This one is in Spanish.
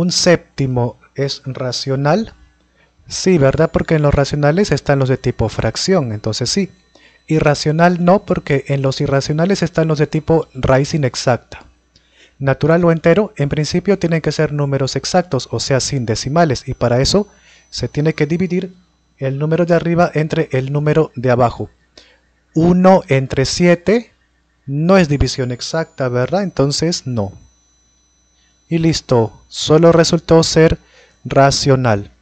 Un séptimo es racional. Sí, ¿verdad? Porque en los racionales están los de tipo fracción, entonces sí. Irracional no, porque en los irracionales están los de tipo raíz inexacta. Natural o entero, en principio tienen que ser números exactos, o sea, sin decimales, y para eso se tiene que dividir el número de arriba entre el número de abajo. 1 entre 7 no es división exacta, ¿verdad? Entonces no y listo, solo resultó ser racional.